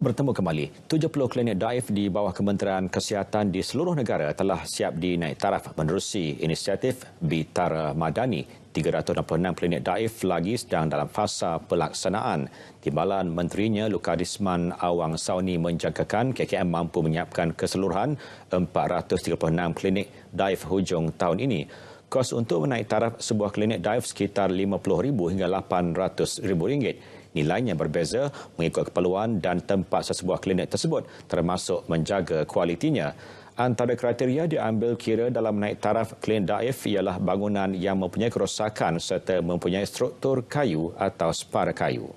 bertemu kembali. 70 klinik daif di bawah Kementerian Kesihatan di seluruh negara telah siap dinaik taraf menerusi inisiatif Bitara Madani. 366 klinik daif lagi sedang dalam fasa pelaksanaan. Timbalan Menterinya Luka Awang Sauni menjangkakan KKM mampu menyiapkan keseluruhan 436 klinik daif hujung tahun ini kos untuk menaik taraf sebuah klinik dive sekitar RM50,000 hingga RM800,000. Nilainya berbeza mengikut keperluan dan tempat sebuah klinik tersebut termasuk menjaga kualitinya. Antara kriteria diambil kira dalam naik taraf klinik dive ialah bangunan yang mempunyai kerosakan serta mempunyai struktur kayu atau spar kayu.